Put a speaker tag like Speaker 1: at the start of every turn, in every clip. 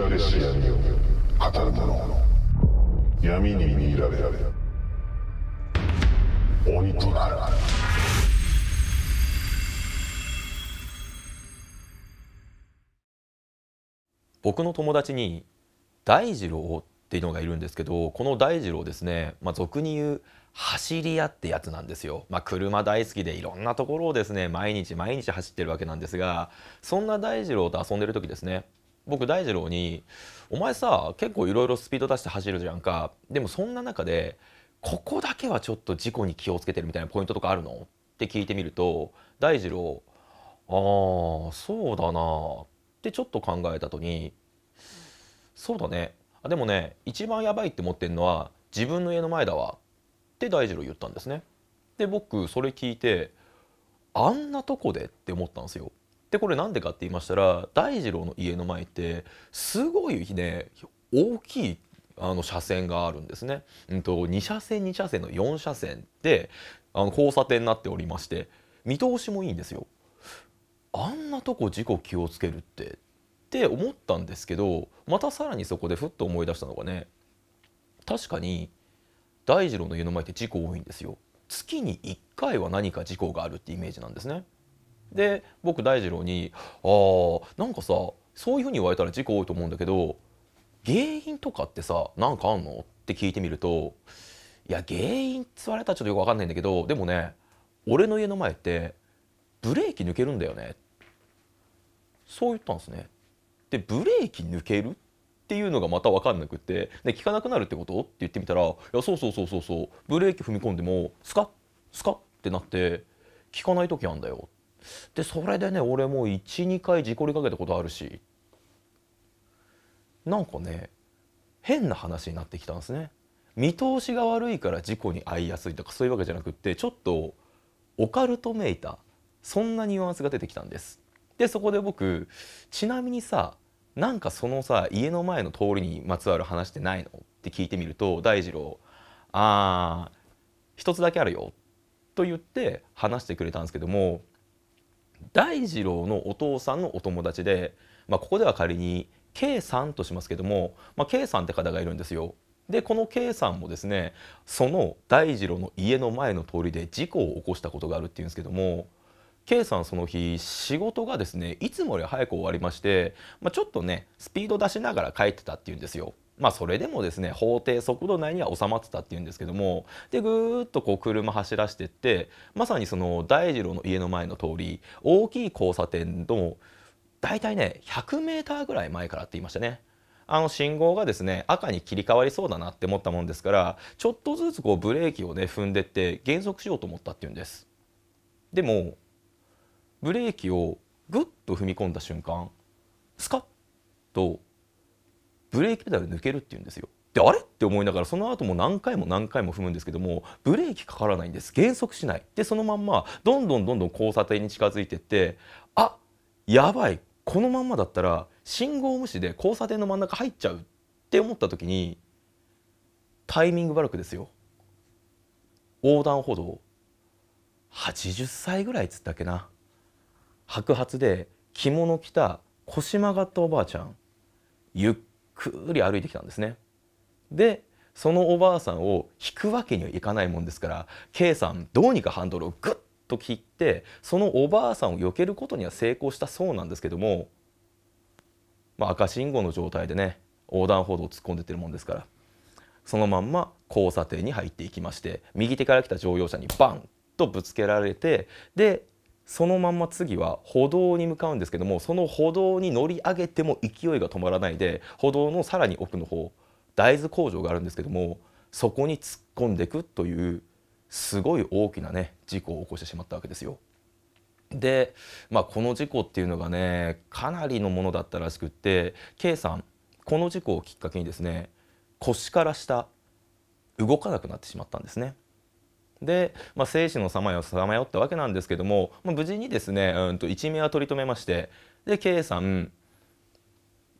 Speaker 1: られし闇を語る者闇に見入られられ鬼となる僕の友達に大二郎っていうのがいるんですけどこの大二郎ですね、まあ、俗に言う走り屋ってやつなんですよ、まあ、車大好きでいろんなところをですね毎日毎日走ってるわけなんですがそんな大二郎と遊んでる時ですね僕大二郎に「お前さ結構いろいろスピード出して走るじゃんかでもそんな中でここだけはちょっと事故に気をつけてるみたいなポイントとかあるの?」って聞いてみると大二郎「ああそうだな」ってちょっと考えた後に「そうだねあでもね一番やばいって思ってんのは自分の家の前だわ」って大二郎言ったんですね。で僕それ聞いてあんなとこでって思ったんですよ。でこれなんでかって言いましたら大二郎の家の前ってすごいね大きいあの車線があるんですね。うんと、2車線2車線の4車線であの交差点になっておりまして見通しもいいんですよ。あんなとこ事故気をつけるってって思ったんですけどまたさらにそこでふっと思い出したのがね確かに大二郎の家の前って事故多いんですよ。月に1回は何か事故があるってイメージなんですね。で僕大二郎に「あーなんかさそういうふうに言われたら事故多いと思うんだけど原因とかってさ何かあんの?」って聞いてみると「いや原因」って言われたらちょっとよく分かんないんだけどでもね俺の家の前ってブレーキ抜けるんだよねそう言ったんですね。でブレーキ抜けるっていうのがまた分かんなくてで聞かなくなるってことって言ってみたら「いやそうそうそうそうそうブレーキ踏み込んでもスカッスカッ」ってなって聞かない時あんだよでそれでね俺もう12回事故りかけたことあるしなんかね変な話になってきたんですね。見通しが悪いから事故に遭いやすいとかそういうわけじゃなくってちょっとオカルトめいたそんなニュアンスが出てきたんです。でそこで僕ちなみにさなんかそのさ家の前の通りにまつわる話ってないのって聞いてみると大二郎「あー一つだけあるよ」と言って話してくれたんですけども大二郎のお父さんのお友達で、まあ、ここでは仮に K さんとしますけども、まあ、K さんって方がいるんですよ。でこの K さんもですねその大二郎の家の前の通りで事故を起こしたことがあるっていうんですけども K さんその日仕事がですねいつもより早く終わりまして、まあ、ちょっとねスピード出しながら帰ってたっていうんですよ。まあ、それでもですね法定速度内には収まってたっていうんですけどもでぐっとこう車走らしてってまさにその大二郎の家の前の通り大きい交差点の大体ね 100m ぐらい前からって言いましたね。あの信号がですね赤に切り替わりそうだなって思ったもんですからちょっとずつこうブレーキをね踏んでって減速しようと思ったっていうんですでもブレーキをぐっと踏み込んだ瞬間スカッとブレーキペダル抜けるっていうんですよ。であれって思いながらその後も何回も何回も踏むんですけどもブレーキかからないんです減速しないでそのまんまどんどんどんどん交差点に近づいてってあやばいこのまんまだったら信号無視で交差点の真ん中入っちゃうって思った時にタイミング悪くですよ横断歩道80歳ぐらいつったっけな白髪で着物着た腰曲がったおばあちゃんゆっくーり歩いてきたんですね。でそのおばあさんを引くわけにはいかないもんですから K さんどうにかハンドルをグッと切ってそのおばあさんを避けることには成功したそうなんですけども、まあ、赤信号の状態でね横断歩道を突っ込んでってるもんですからそのまんま交差点に入っていきまして右手から来た乗用車にバンとぶつけられてでそのまんま次は歩道に向かうんですけどもその歩道に乗り上げても勢いが止まらないで歩道のさらに奥の方大豆工場があるんですけどもそこに突っ込んでいくというすごい大きなね事故を起こしてしまったわけですよ。で、まあ、この事故っていうのがねかなりのものだったらしくって K さんこの事故をきっかけにですね腰から下動かなくなってしまったんですね。で、まあ、生死のさまよさまよったわけなんですけども、まあ、無事にですね、うんと、一命は取り留めましてで K さん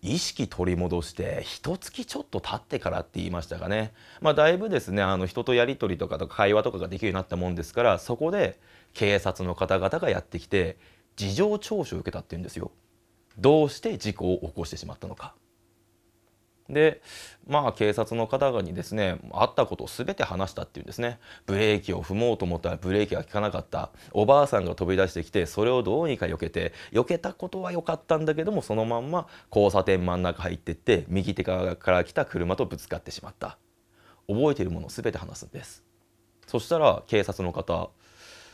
Speaker 1: 意識取り戻して一月ちょっと経ってからって言いましたがね、まあ、だいぶですねあの人とやり取りとかとか会話とかができるようになったもんですからそこで警察の方々がやってきて事情聴取を受けたって言うんですよ。どうして事故を起こしてしまったのか。でまあ警察の方々にですね会ったことを全て話したっていうんですねブレーキを踏もうと思ったらブレーキが効かなかったおばあさんが飛び出してきてそれをどうにか避けて避けたことは良かったんだけどもそのまんま交差点真ん中入ってって右手側から来た車とぶつかってしまった覚えているものを全て話すんですそしたら警察の方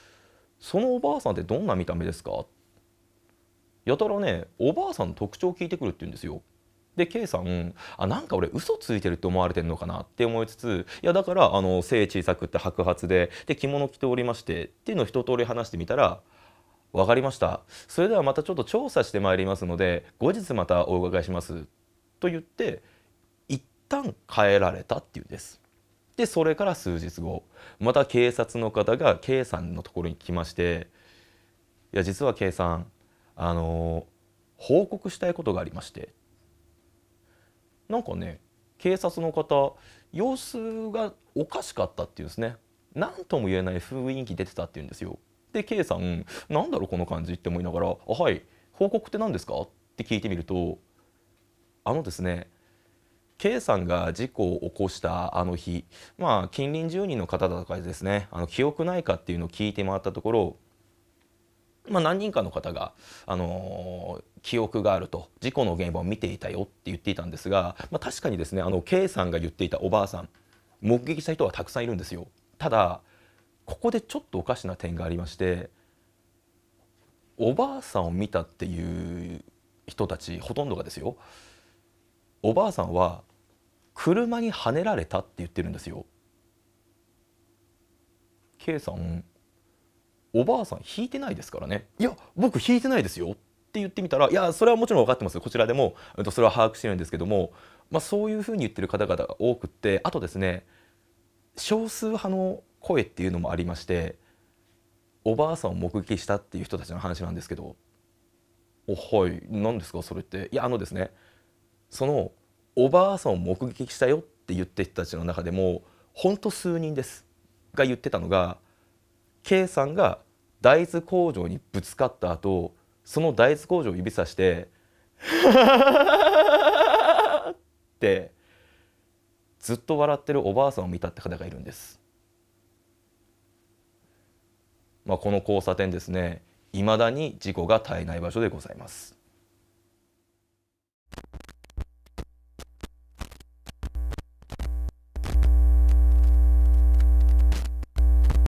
Speaker 1: 「そのおばあさんってどんな見た目ですか?」やたらねおばあさんの特徴を聞いてくるって言うんですよ。で K さんあなんか俺嘘ついてるって思われてんのかなって思いつついやだからあの背小さくって白髪でで着物着ておりましてっていうのを一通り話してみたら「分かりましたそれではまたちょっと調査してまいりますので後日またお伺いします」と言って一旦帰られたっていうんです。でそれから数日後また警察の方が K さんのところに来まして「いや実は K さんあの報告したいことがありまして」なんかね警察の方様子がおかしかったっていうんですね何とも言えない雰囲気出てたっていうんですよで K さん「なんだろうこの感じ」って思いながら「あはい報告って何ですか?」って聞いてみるとあのですね K さんが事故を起こしたあの日まあ近隣住人の方だとかですねあの記憶ないかっていうのを聞いて回ったところまあ、何人かの方が、あのー、記憶があると事故の現場を見ていたよって言っていたんですが、まあ、確かにですねあの K さんが言っていたおばあさん目撃した人はたくさんいるんですよ。ただここでちょっとおかしな点がありましておばあさんを見たっていう人たちほとんどがですよおばあさんは車にはねられたって言ってるんですよ。K さんおばあさん引いてないですからねいや僕引いてないですよって言ってみたらいやそれはもちろん分かってますこちらでもそれは把握してるんですけども、まあ、そういうふうに言ってる方々が多くってあとですね少数派の声っていうのもありましておばあさんを目撃したっていう人たちの話なんですけど「おはい何ですかそれって」いやあのですねそのおばあさんを目撃したよって言ってる人たちの中でもほんと数人ですが言ってたのが「K さんが大豆工場にぶつかった後その大豆工場を指さして「ってずっと笑ってるおばあさんを見たって方がいるんです。まあ、この交差点ですねいまだに事故が絶えない場所でございます。